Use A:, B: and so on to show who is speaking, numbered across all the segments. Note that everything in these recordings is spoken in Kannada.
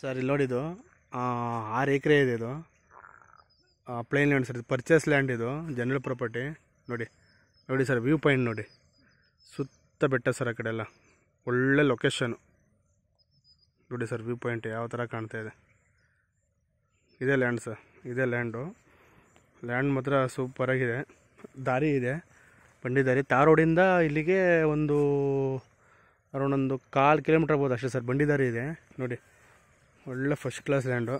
A: ಸರ್ ಇಲ್ಲಿ ನೋಡಿದು ಆರು ಎಕರೆ ಇದೆ ಇದು ಪ್ಲೇನ್ ಲ್ಯಾಂಡ್ ಸರ್ ಇದು ಪರ್ಚೇಸ್ ಲ್ಯಾಂಡ್ ಇದು ಜನರಲ್ ಪ್ರಾಪರ್ಟಿ ನೋಡಿ ನೋಡಿ ಸರ್ ವ್ಯೂ ಪಾಯಿಂಟ್ ನೋಡಿ ಸುತ್ತ ಬೆಟ್ಟ ಸರ್ ಆ ಕಡೆ ಎಲ್ಲ ಒಳ್ಳೆ ಲೊಕೇಶನ್ ನೋಡಿ ಸರ್ ವ್ಯೂ ಪಾಯಿಂಟ್ ಯಾವ ಥರ ಕಾಣ್ತಾ ಇದೆ ಇದೇ ಲ್ಯಾಂಡ್ ಸರ್ ಇದೇ ಲ್ಯಾಂಡು ಲ್ಯಾಂಡ್ ಮಾತ್ರ ಸೂಪರಾಗಿದೆ ದಾರಿ ಇದೆ ಬಂಡಿ ದಾರಿ ರೋಡಿಂದ ಇಲ್ಲಿಗೆ ಒಂದು ಅರೌಂಡ್ ಒಂದು ಕಾಲು ಕಿಲೋಮೀಟ್ರ್ ಆಗ್ಬೋದು ಅಷ್ಟೇ ಸರ್ ಬಂಡಿ ದಾರಿ ಇದೆ ನೋಡಿ ಒಳ್ಳೆ ಫಸ್ಟ್ ಕ್ಲಾಸ್ ಲ್ಯಾಂಡು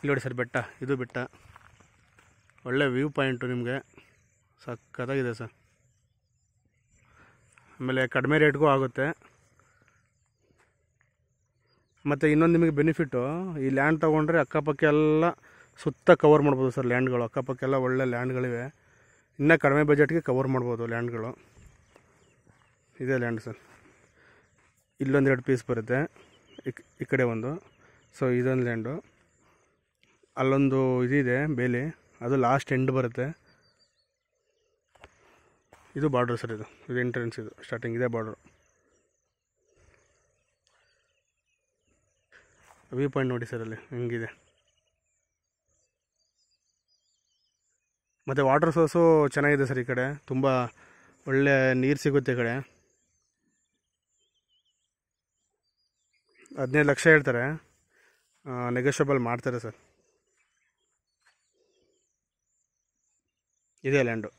A: ಇಲ್ಲಿ ನೋಡಿ ಸರ್ ಬೆಟ್ಟ ಇದು ಬೆಟ್ಟ ಒಳ್ಳೆ ವ್ಯೂ ಪಾಯಿಂಟು ನಿಮಗೆ ಸಖತ್ತಾಗಿದೆ ಸರ್ ಆಮೇಲೆ ಕಡಿಮೆ ರೇಟ್ಗೂ ಆಗುತ್ತೆ ಮತ್ತು ಇನ್ನೊಂದು ನಿಮಗೆ ಬೆನಿಫಿಟ್ಟು ಈ ಲ್ಯಾಂಡ್ ತೊಗೊಂಡ್ರೆ ಅಕ್ಕಪಕ್ಕ ಎಲ್ಲ ಸುತ್ತ ಕವರ್ ಮಾಡ್ಬೋದು ಸರ್ ಲ್ಯಾಂಡ್ಗಳು ಅಕ್ಕಪಕ್ಕ ಎಲ್ಲ ಒಳ್ಳೆ ಲ್ಯಾಂಡ್ಗಳಿವೆ ಇನ್ನೂ ಕಡಿಮೆ ಬಜೆಟ್ಗೆ ಕವರ್ ಮಾಡ್ಬೋದು ಲ್ಯಾಂಡ್ಗಳು ಇದೇ ಲ್ಯಾಂಡ್ ಸರ್ ಎರಡು ಪೀಸ್ ಬರುತ್ತೆ ಈ ಕಡೆ ಒಂದು ಸೊ ಇದೊಂದು ಲ್ಯಾಂಡು ಅಲ್ಲೊಂದು ಇದಿದೆ ಬೇಲಿ ಅದು ಲಾಸ್ಟ್ ಎಂಡ್ ಬರುತ್ತೆ ಇದು ಬಾರ್ಡ್ರ್ ಸರ್ ಇದು ಇದು ಎಂಟ್ರೆನ್ಸ್ ಇದು ಸ್ಟಾರ್ಟಿಂಗ್ ಇದೆ ಬಾರ್ಡ್ರು ವ್ಯೂ ಪಾಯಿಂಟ್ ನೋಡಿ ಸರ್ ಅಲ್ಲಿ ಹಿಂಗಿದೆ ಮತ್ತು ವಾಟರ್ ಸೋರ್ಸು ಚೆನ್ನಾಗಿದೆ ಸರ್ ಈ ಕಡೆ ತುಂಬ ಒಳ್ಳೆ ನೀರು ಸಿಗುತ್ತೆ ಈ ಕಡೆ ಹದಿನೈದು ಲಕ್ಷ ಹೇಳ್ತಾರೆ ನೆಗೋಷಿಯಬಲ್ ಮಾಡ್ತಾರೆ ಸರ್ ಇದೆ ಲ್ಯಾಂಡು